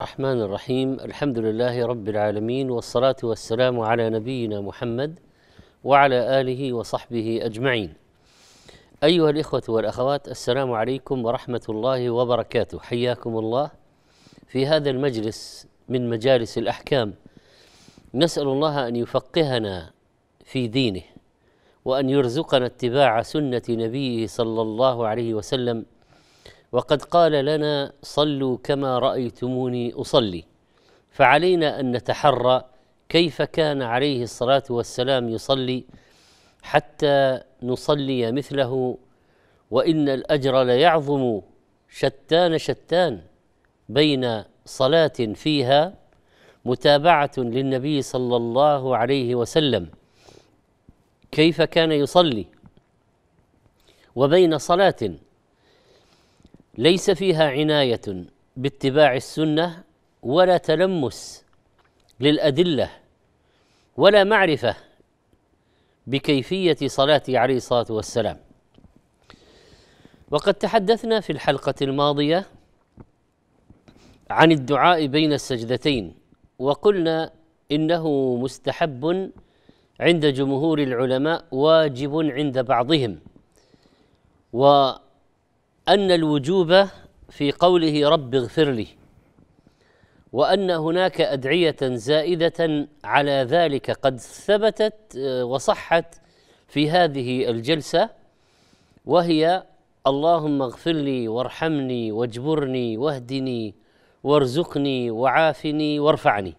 الرحمن الرحيم الحمد لله رب العالمين والصلاة والسلام على نبينا محمد وعلى آله وصحبه أجمعين أيها الإخوة والأخوات السلام عليكم ورحمة الله وبركاته حياكم الله في هذا المجلس من مجالس الأحكام نسأل الله أن يفقهنا في دينه وأن يرزقنا اتباع سنة نبيه صلى الله عليه وسلم وقد قال لنا صلوا كما رايتموني اصلي فعلينا ان نتحرى كيف كان عليه الصلاه والسلام يصلي حتى نصلي مثله وان الاجر ليعظم شتان شتان بين صلاه فيها متابعه للنبي صلى الله عليه وسلم كيف كان يصلي وبين صلاه ليس فيها عنايه باتباع السنه ولا تلمس للادله ولا معرفه بكيفيه صلاته عليه الصلاه والسلام وقد تحدثنا في الحلقه الماضيه عن الدعاء بين السجدتين وقلنا انه مستحب عند جمهور العلماء واجب عند بعضهم و ان الوجوب في قوله رب اغفر لي وان هناك ادعيه زائده على ذلك قد ثبتت آه، وصحت في هذه الجلسه وهي اللهم اغفر لي وارحمني واجبرني واهدني وارزقني وعافني وارفعني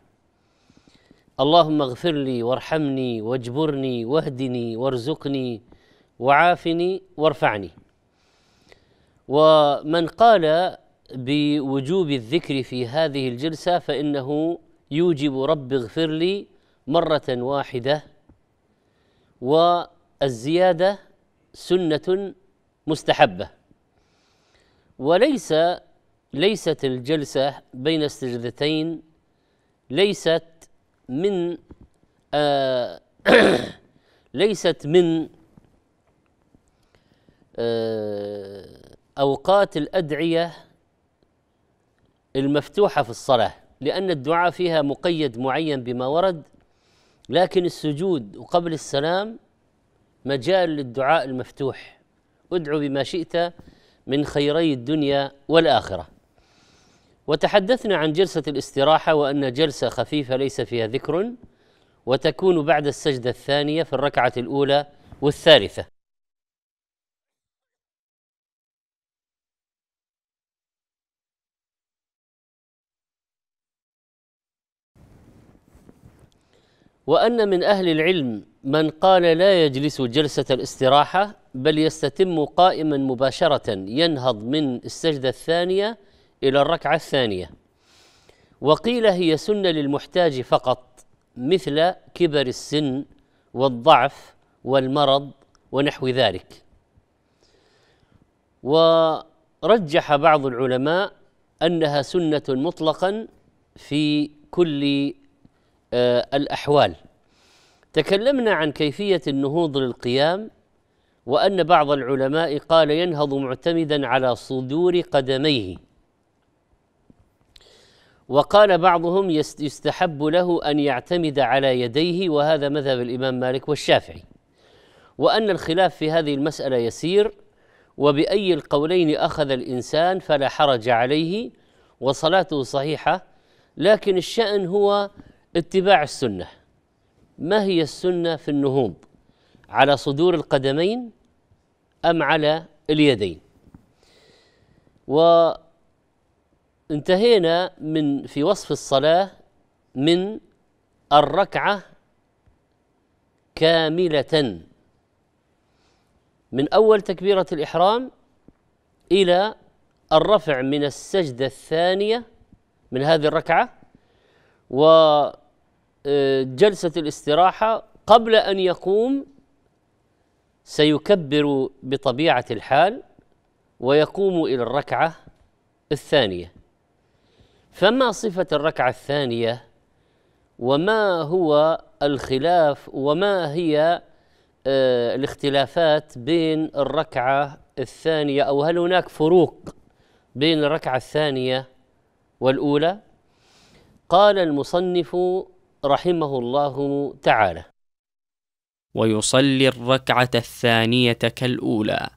اللهم اغفر لي وارحمني واجبرني واهدني وارزقني وعافني وارفعني ومن قال بوجوب الذكر في هذه الجلسه فانه يوجب رب اغفر لي مره واحده والزياده سنه مستحبه وليس ليست الجلسه بين السجدتين ليست من آه ليست من آه أوقات الأدعية المفتوحة في الصلاة لأن الدعاء فيها مقيد معين بما ورد لكن السجود وقبل السلام مجال للدعاء المفتوح ادعو بما شئت من خيري الدنيا والآخرة وتحدثنا عن جلسة الاستراحة وأن جلسة خفيفة ليس فيها ذكر وتكون بعد السجدة الثانية في الركعة الأولى والثالثة وأن من أهل العلم من قال لا يجلس جلسة الاستراحة بل يستتم قائما مباشرة ينهض من السجدة الثانية إلى الركعة الثانية وقيل هي سنة للمحتاج فقط مثل كبر السن والضعف والمرض ونحو ذلك ورجح بعض العلماء انها سنه مطلقا في كل آه، الأحوال تكلمنا عن كيفية النهوض للقيام وأن بعض العلماء قال ينهض معتمدا على صدور قدميه وقال بعضهم يستحب له أن يعتمد على يديه وهذا مذهب الإمام مالك والشافعي وأن الخلاف في هذه المسألة يسير وبأي القولين أخذ الإنسان فلا حرج عليه وصلاته صحيحة لكن الشأن هو اتباع السنه ما هي السنه في النهوض على صدور القدمين ام على اليدين وانتهينا من في وصف الصلاه من الركعه كامله من اول تكبيره الاحرام الى الرفع من السجده الثانيه من هذه الركعه و جلسة الاستراحة قبل أن يقوم سيكبر بطبيعة الحال ويقوم إلى الركعة الثانية فما صفة الركعة الثانية وما هو الخلاف وما هي آه، الاختلافات بين الركعة الثانية أو هل هناك فروق بين الركعة الثانية والأولى قال المصنف رحمه الله تعالى ويصلي الركعة الثانية كالأولى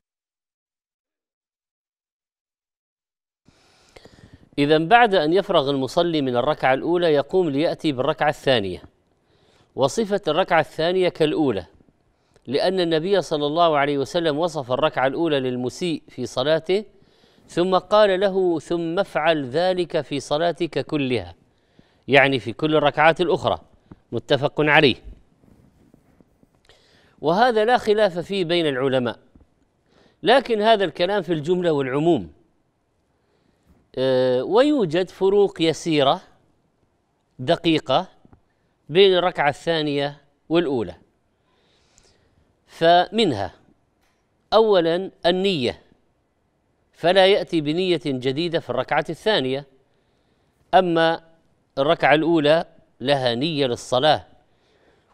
إذا بعد أن يفرغ المصلي من الركعة الأولى يقوم ليأتي بالركعة الثانية وصفة الركعة الثانية كالأولى لأن النبي صلى الله عليه وسلم وصف الركعة الأولى للمسيء في صلاته ثم قال له ثم افعل ذلك في صلاتك كلها يعني في كل الركعات الأخرى متفق عليه وهذا لا خلاف فيه بين العلماء لكن هذا الكلام في الجملة والعموم آه، ويوجد فروق يسيرة دقيقة بين الركعة الثانية والأولى فمنها أولا النية فلا يأتي بنية جديدة في الركعة الثانية أما الركعة الأولى لها نية للصلاة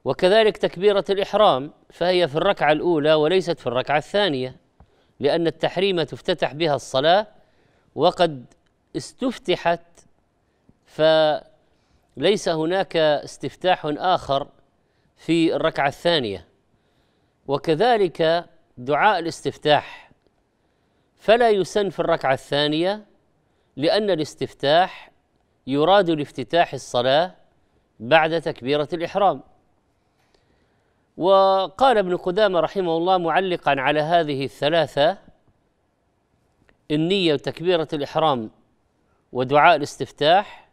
وكذلك تكبيرة الإحرام فهي في الركعة الأولى وليست في الركعة الثانية لأن التحريم تفتتح بها الصلاة وقد استفتحت فليس هناك استفتاح آخر في الركعة الثانية وكذلك دعاء الاستفتاح فلا يسن في الركعة الثانية لأن الاستفتاح يراد لافتتاح الصلاة بعد تكبيرة الإحرام وقال ابن قدامة رحمه الله معلقا على هذه الثلاثة النية وتكبيرة الإحرام ودعاء الاستفتاح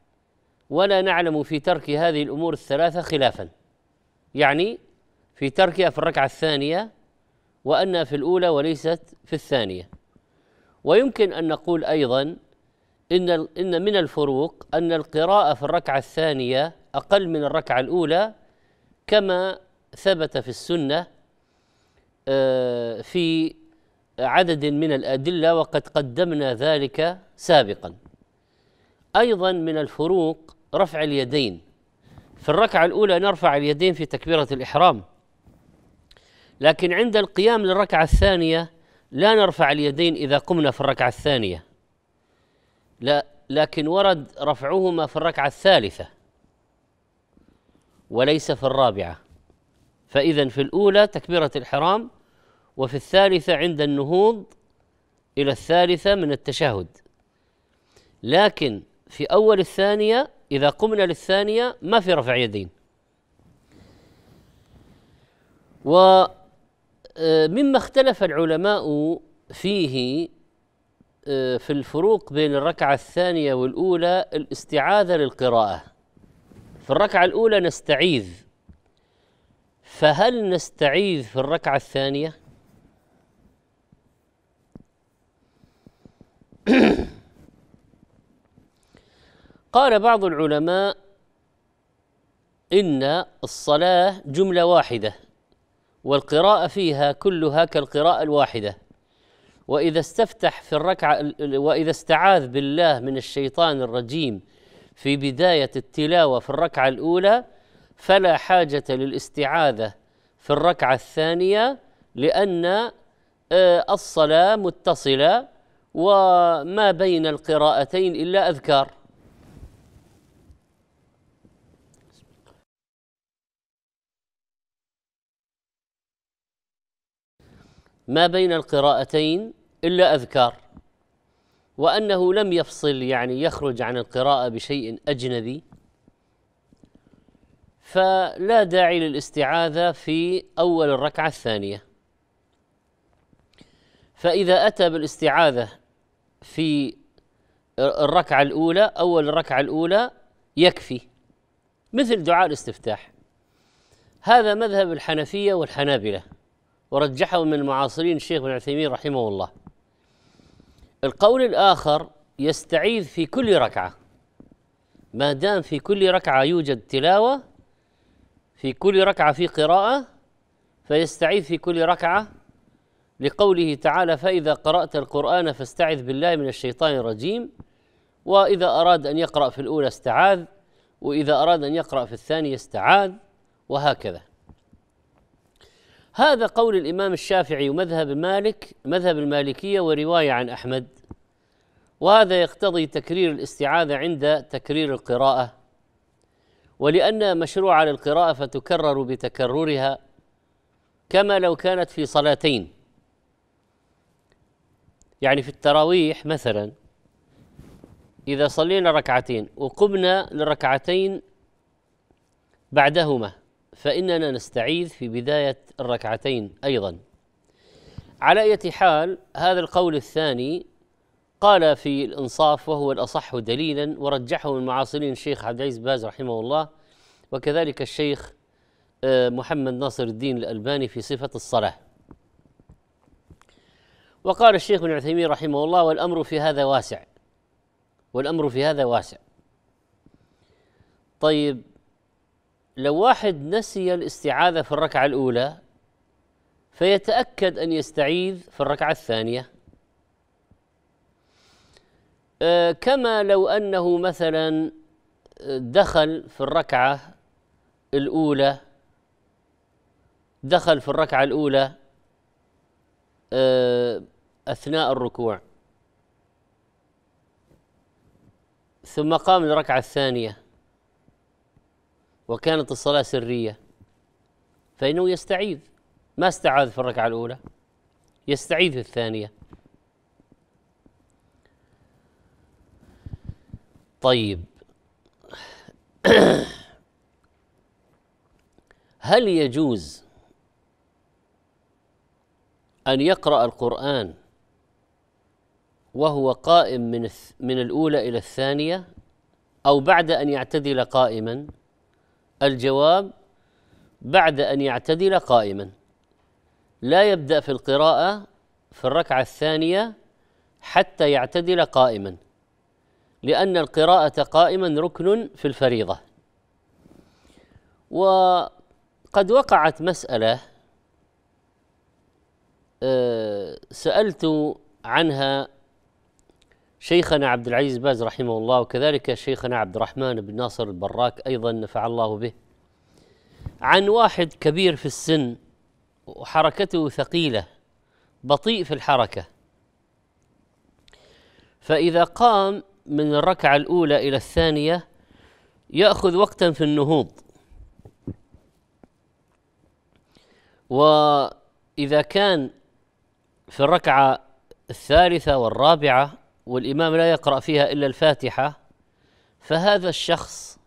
ولا نعلم في ترك هذه الأمور الثلاثة خلافا يعني في تركها في الركعة الثانية وأنها في الأولى وليست في الثانية ويمكن أن نقول أيضا إن إن من الفروق أن القراءة في الركعة الثانية أقل من الركعة الأولى كما ثبت في السنة آه، في عدد من الأدلة وقد قدمنا ذلك سابقا أيضا من الفروق رفع اليدين في الركعة الأولى نرفع اليدين في تكبيرة الإحرام لكن عند القيام للركعة الثانية لا نرفع اليدين إذا قمنا في الركعة الثانية لا لكن ورد رفعهما في الركعة الثالثة وليس في الرابعة فإذا في الأولى تكبيرة الحرام وفي الثالثة عند النهوض إلى الثالثة من التشهد لكن في أول الثانية إذا قمنا للثانية ما في رفع يدين ومما آه، اختلف العلماء فيه آه، في الفروق بين الركعة الثانية والأولى الاستعاذة للقراءة في الركعة الأولى نستعيذ فهل نستعيذ في الركعة الثانية؟ قال بعض العلماء إن الصلاة جملة واحدة والقراءة فيها كلها كالقراءة الواحدة وإذا استفتح في الركعة وإذا استعاذ بالله من الشيطان الرجيم في بداية التلاوة في الركعة الأولى فلا حاجة للاستعاذة في الركعة الثانية لأن آه، الصلاة متصلة وما بين القراءتين إلا أذكار ما بين القراءتين إلا أذكار وأنه لم يفصل يعني يخرج عن القراءة بشيء أجنبي فلا داعي للاستعاذة في أول الركعة الثانية فإذا أتى بالاستعاذة في الركعة الأولى أول الركعة الأولى يكفي مثل دعاء الاستفتاح هذا مذهب الحنفية والحنابلة ورجحه من المعاصرين الشيخ ابن عثيمين رحمه الله القول الآخر يستعيذ في كل ركعة ما دام في كل ركعة يوجد تلاوة في كل ركعة في قراءة فيستعيذ في كل ركعة لقوله تعالى فإذا قرأت القرآن فاستعذ بالله من الشيطان الرجيم وإذا أراد أن يقرأ في الأولى استعاذ وإذا أراد أن يقرأ في الثانية استعاذ وهكذا هذا قول الإمام الشافعي ومذهب مالك مذهب المالكية ورواية عن أحمد وهذا يقتضي تكرير الاستعاذة عند تكرير القراءة ولأنها مشروعة للقراءة فتكرر بتكررها كما لو كانت في صلاتين يعني في التراويح مثلا إذا صلينا ركعتين وقمنا لركعتين بعدهما فإننا نستعيذ في بداية الركعتين أيضا على أي حال هذا القول الثاني قال في الإنصاف وهو الأصح دليلا ورجحه من معاصرين الشيخ عبد العزيز باز رحمه الله وكذلك الشيخ آه، محمد ناصر الدين الألباني في صفة الصلاة وقال الشيخ ابن عثيمين رحمه الله والأمر في هذا واسع والأمر في هذا واسع طيب لو واحد نسي الاستعاذة في الركعة الأولى فيتأكد أن يستعيذ في الركعة الثانية آه، كما لو أنه مثلا دخل في الركعة الأولى دخل في الركعة الأولى آه، أثناء الركوع ثم قام للركعة الثانية وكانت الصلاة سرية فإنه يستعيذ ما استعاذ في الركعة الأولى يستعيذ في الثانية طيب هل يجوز أن يقرأ القرآن وهو قائم من من الأولى إلى الثانية أو بعد أن يعتدل قائما الجواب بعد أن يعتدل قائما لا يبدأ في القراءة في الركعة الثانية حتى يعتدل قائما لأن القراءة قائما ركن في الفريضة وقد وقعت مسألة آه، سألت عنها شيخنا عبد العزيز باز رحمه الله وكذلك شيخنا عبد الرحمن بن ناصر البراك أيضا نفع الله به عن واحد كبير في السن وحركته ثقيلة بطيء في الحركة فإذا قام من الركعة الأولى إلى الثانية يأخذ وقتا في النهوض وإذا كان في الركعة الثالثة والرابعة والإمام لا يقرأ فيها إلا الفاتحة فهذا الشخص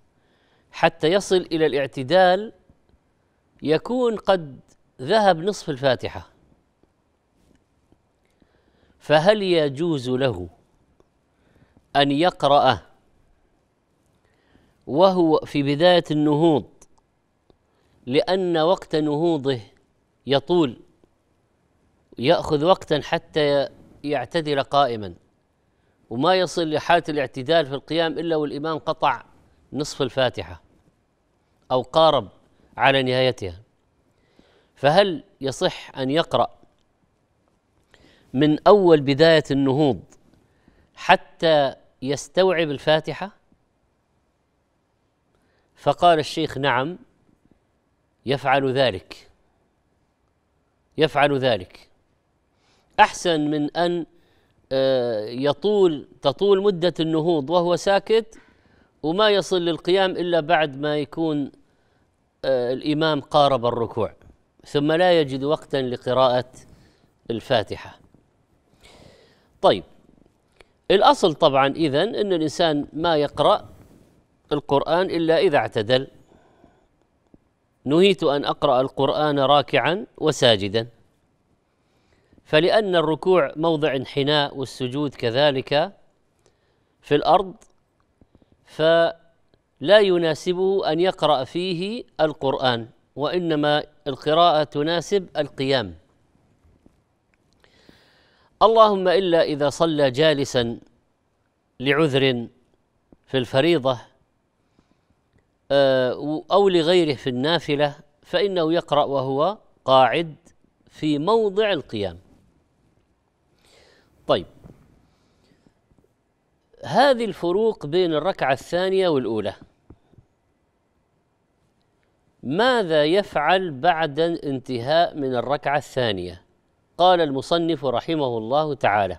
حتى يصل إلى الاعتدال يكون قد ذهب نصف الفاتحة فهل يجوز له أن يقرأ وهو في بداية النهوض لأن وقت نهوضه يطول يأخذ وقتا حتى يعتدل قائما وما يصل لحالة الاعتدال في القيام إلا والإمام قطع نصف الفاتحة أو قارب على نهايتها فهل يصح أن يقرأ من أول بداية النهوض حتى يستوعب الفاتحة فقال الشيخ نعم يفعل ذلك يفعل ذلك أحسن من أن آه، يطول تطول مدة النهوض وهو ساكت وما يصل للقيام إلا بعد ما يكون آه، الإمام قارب الركوع ثم لا يجد وقتا لقراءة الفاتحة طيب الأصل طبعا إذا أن الإنسان ما يقرأ القرآن إلا إذا اعتدل نهيت أن أقرأ القرآن راكعا وساجدا فلأن الركوع موضع انحناء والسجود كذلك في الأرض فلا يناسبه أن يقرأ فيه القرآن وإنما القراءة تناسب القيام اللهم إلا إذا صلى جالسا لعذر في الفريضة آه، أو لغيره في النافلة فإنه يقرأ وهو قاعد في موضع القيام طيب هذه الفروق بين الركعة الثانية والأولى ماذا يفعل بعد انتهاء من الركعة الثانية؟ قال المصنف رحمه الله تعالى: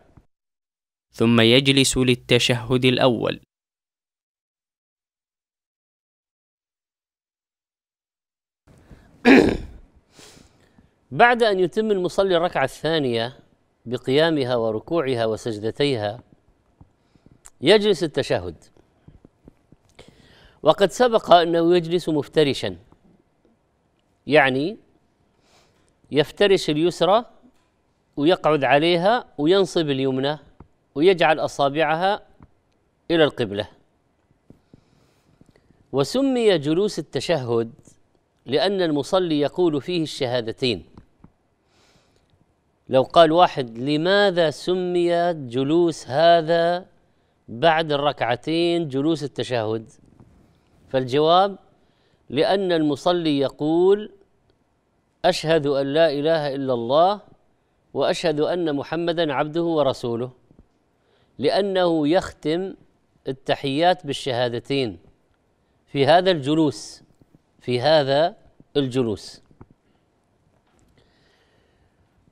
ثم يجلس للتشهد الأول بعد أن يتم المصلي الركعة الثانية بقيامها وركوعها وسجدتيها يجلس التشهد وقد سبق انه يجلس مفترشا يعني يفترش اليسرى ويقعد عليها وينصب اليمنى ويجعل اصابعها الى القبله وسمي جلوس التشهد لان المصلي يقول فيه الشهادتين لو قال واحد لماذا سمي جلوس هذا بعد الركعتين جلوس التشهد فالجواب لأن المصلي يقول أشهد أن لا إله إلا الله وأشهد أن محمدا عبده ورسوله لأنه يختم التحيات بالشهادتين في هذا الجلوس في هذا الجلوس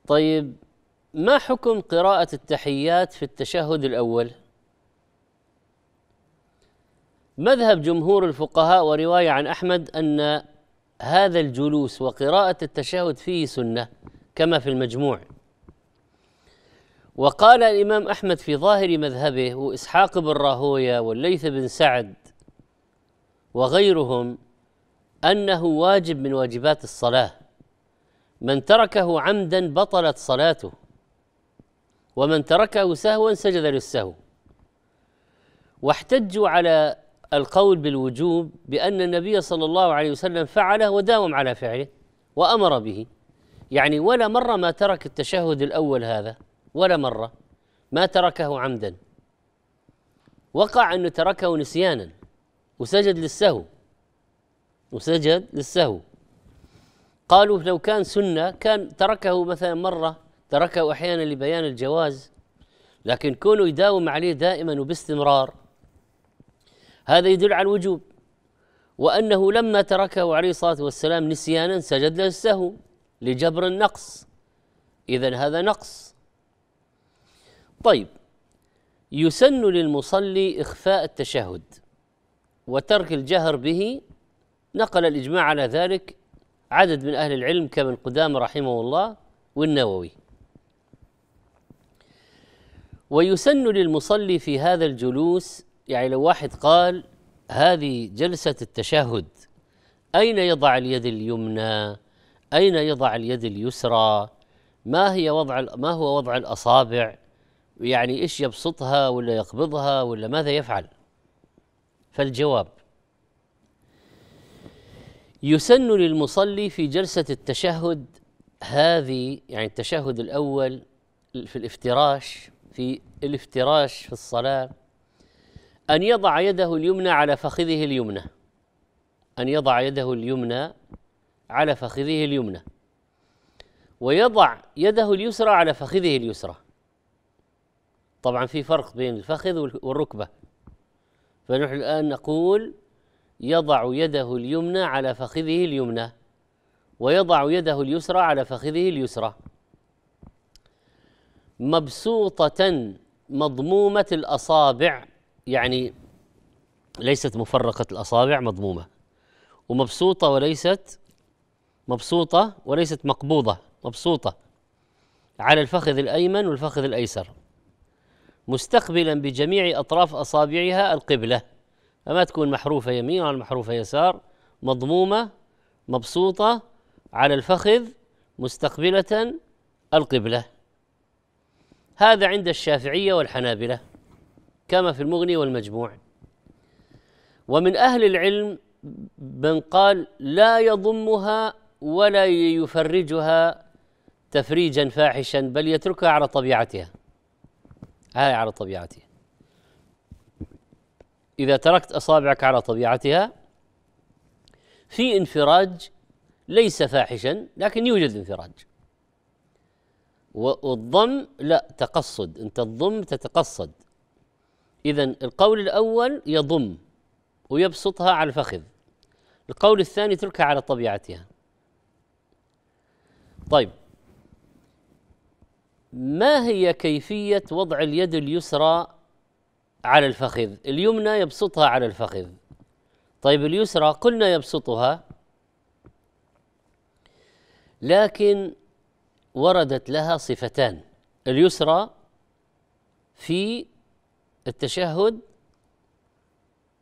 طيب ما حكم قراءة التحيات في التشهد الأول؟ مذهب جمهور الفقهاء ورواية عن أحمد أن هذا الجلوس وقراءة التشهد فيه سنة كما في المجموع وقال الإمام أحمد في ظاهر مذهبه وإسحاق بن راهوية والليث بن سعد وغيرهم أنه واجب من واجبات الصلاة من تركه عمدا بطلت صلاته ومن تركه سهوا سجد للسهو واحتجوا على القول بالوجوب بأن النبي صلى الله عليه وسلم فعله وداوم على فعله وأمر به يعني ولا مرة ما ترك التشهد الأول هذا ولا مرة ما تركه عمدا وقع أنه تركه نسيانا وسجد للسهو وسجد للسهو قالوا لو كان سنة كان تركه مثلا مرة تركه أحيانا لبيان الجواز لكن كونه يداوم عليه دائما وباستمرار هذا يدل على الوجوب وأنه لما تركه عليه الصلاة والسلام نسيانا سجد له السهو لجبر النقص إذا هذا نقص طيب يسن للمصلي إخفاء التشهد وترك الجهر به نقل الإجماع على ذلك عدد من أهل العلم كابن قدامة رحمه الله والنووي ويسن للمصلي في هذا الجلوس يعني لو واحد قال هذه جلسة التشهد أين يضع اليد اليمنى أين يضع اليد اليسرى ما هي وضع ما هو وضع الأصابع يعني إيش يبسطها ولا يقبضها ولا ماذا يفعل فالجواب يسن للمصلي في جلسة التشهد هذه يعني التشهد الأول في الافتراش في الافتراش في الصلاة أن يضع يده اليمنى على فخذه اليمنى أن يضع يده اليمنى على فخذه اليمنى ويضع يده اليسرى على فخذه اليسرى طبعا في فرق بين الفخذ والركبة فنحن الآن نقول يضع يده اليمنى على فخذه اليمنى ويضع يده اليسرى على فخذه اليسرى مبسوطة مضمومة الأصابع يعني ليست مفرقة الأصابع مضمومة ومبسوطة وليست مبسوطة وليست مقبوضة مبسوطة على الفخذ الأيمن والفخذ الأيسر مستقبلا بجميع أطراف أصابعها القبلة فما تكون محروفه يمين ولا محروفه يسار مضمومه مبسوطه على الفخذ مستقبله القبله هذا عند الشافعيه والحنابله كما في المغني والمجموع ومن اهل العلم من قال لا يضمها ولا يفرجها تفريجا فاحشا بل يتركها على طبيعتها هاي على طبيعتها إذا تركت أصابعك على طبيعتها في انفراج ليس فاحشا لكن يوجد انفراج والضم لا تقصد أنت تضم تتقصد إذا القول الأول يضم ويبسطها على الفخذ القول الثاني تركها على طبيعتها طيب ما هي كيفية وضع اليد اليسرى على الفخذ اليمنى يبسطها على الفخذ طيب اليسرى قلنا يبسطها لكن وردت لها صفتان اليسرى في التشهد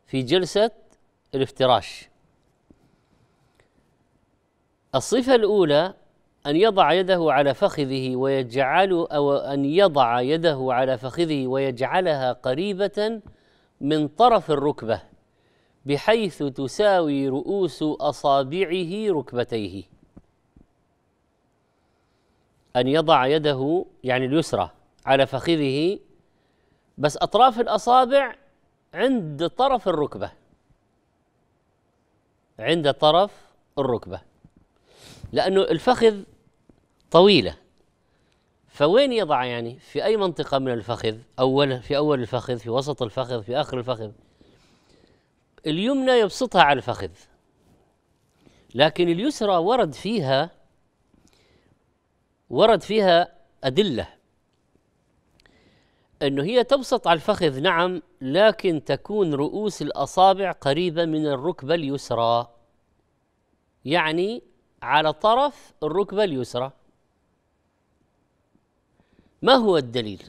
في جلسة الافتراش الصفة الأولى أن يضع يده على فخذه ويجعل أو أن يضع يده على فخذه ويجعلها قريبة من طرف الركبة بحيث تساوي رؤوس أصابعه ركبتيه أن يضع يده يعني اليسرى على فخذه بس أطراف الأصابع عند طرف الركبة عند طرف الركبة لأنه الفخذ طويلة فوين يضع يعني في أي منطقة من الفخذ أول في أول الفخذ في وسط الفخذ في آخر الفخذ اليمنى يبسطها على الفخذ لكن اليسرى ورد فيها ورد فيها أدلة أنه هي تبسط على الفخذ نعم لكن تكون رؤوس الأصابع قريبة من الركبة اليسرى يعني على طرف الركبة اليسرى ما هو الدليل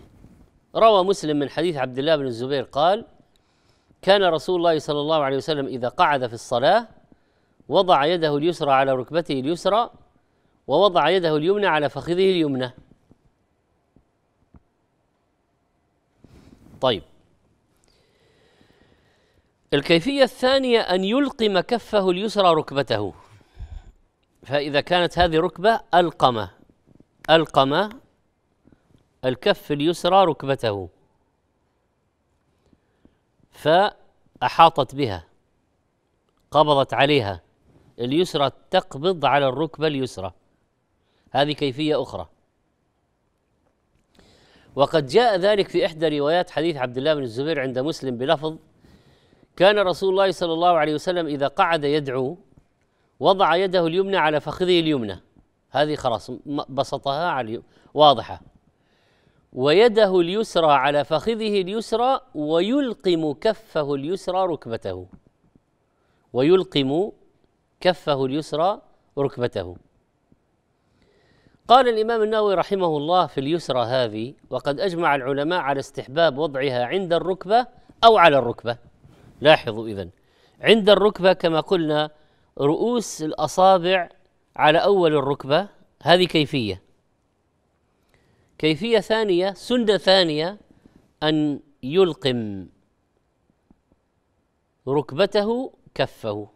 روى مسلم من حديث عبد الله بن الزبير قال كان رسول الله صلى الله عليه وسلم اذا قعد في الصلاه وضع يده اليسرى على ركبته اليسرى ووضع يده اليمنى على فخذه اليمنى طيب الكيفية الثانية أن يلقم كفه اليسرى ركبته فإذا كانت هذه ركبة ألقم ألقم الكف اليسرى ركبته فأحاطت بها قبضت عليها اليسرى تقبض على الركبة اليسرى هذه كيفية أخرى وقد جاء ذلك في إحدى روايات حديث عبد الله بن الزبير عند مسلم بلفظ كان رسول الله صلى الله عليه وسلم إذا قعد يدعو وضع يده اليمنى على فخذه اليمنى هذه خلاص بسطها على واضحة ويده اليسرى على فخذه اليسرى ويلقم كفه اليسرى ركبته ويلقم كفه اليسرى ركبته قال الإمام النووي رحمه الله في اليسرى هذه وقد أجمع العلماء على استحباب وضعها عند الركبة أو على الركبة لاحظوا إذن عند الركبة كما قلنا رؤوس الأصابع على أول الركبة هذه كيفية كيفية ثانية سنة ثانية أن يلقم ركبته كفه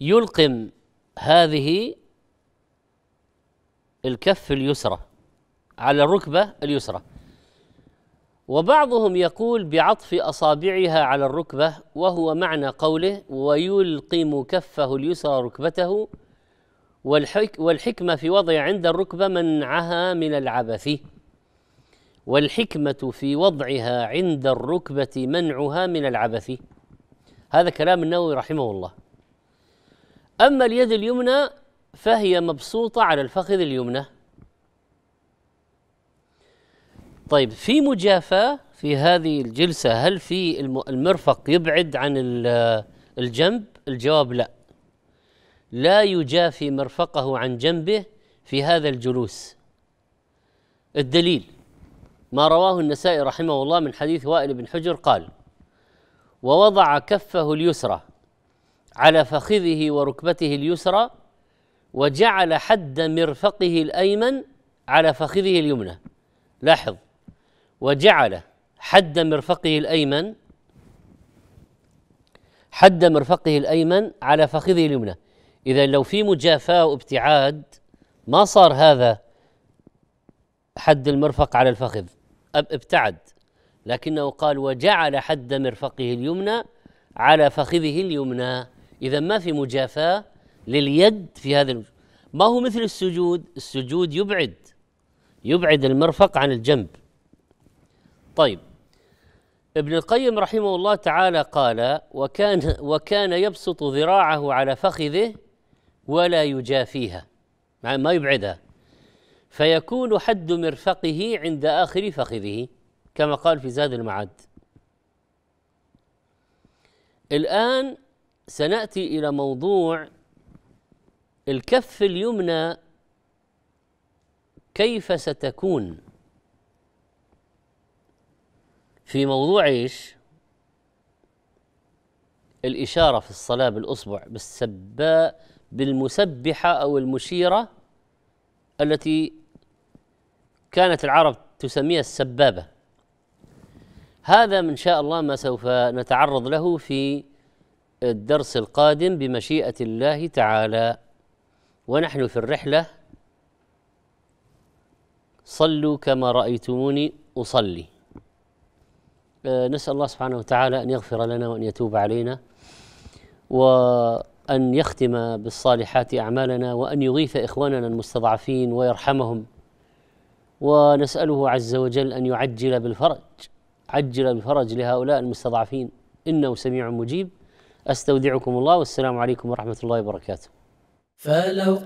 يلقم هذه الكف اليسرى على الركبة اليسرى وبعضهم يقول بعطف اصابعها على الركبه وهو معنى قوله ويلقم كفه اليسرى ركبته والحك والحكمه في وضع عند الركبه منعها من العبث والحكمه في وضعها عند الركبه منعها من العبث هذا كلام النووي رحمه الله اما اليد اليمنى فهي مبسوطه على الفخذ اليمنى طيب في مجافاه في هذه الجلسه هل في المرفق يبعد عن الجنب؟ الجواب لا. لا يجافي مرفقه عن جنبه في هذا الجلوس. الدليل ما رواه النسائي رحمه الله من حديث وائل بن حجر قال: ووضع كفه اليسرى على فخذه وركبته اليسرى وجعل حد مرفقه الايمن على فخذه اليمنى. لاحظ وجعل حد مرفقه الأيمن حد مرفقه الأيمن على فخذه اليمنى إذا لو في مجافاة وابتعاد ما صار هذا حد المرفق على الفخذ أب ابتعد لكنه قال وجعل حد مرفقه اليمنى على فخذه اليمنى إذا ما في مجافاة لليد في هذا ما هو مثل السجود السجود يبعد يبعد المرفق عن الجنب طيب ابن القيم رحمه الله تعالى قال وكان وكان يبسط ذراعه على فخذه ولا يجافيها ما يبعدها فيكون حد مرفقه عند آخر فخذه كما قال في زاد المعاد الآن سنأتي إلى موضوع الكف اليمنى كيف ستكون في موضوع ايش؟ الإشارة في الصلاة بالأصبع بالسباء بالمسبحة أو المشيرة التي كانت العرب تسميها السبابة هذا من شاء الله ما سوف نتعرض له في الدرس القادم بمشيئة الله تعالى ونحن في الرحلة صلوا كما رأيتموني أصلي آه، نسأل الله سبحانه وتعالى أن يغفر لنا وأن يتوب علينا وأن يختم بالصالحات أعمالنا وأن يغيث إخواننا المستضعفين ويرحمهم ونسأله عز وجل أن يعجل بالفرج عجل بالفرج لهؤلاء المستضعفين إنه سميع مجيب أستودعكم الله والسلام عليكم ورحمة الله وبركاته فلو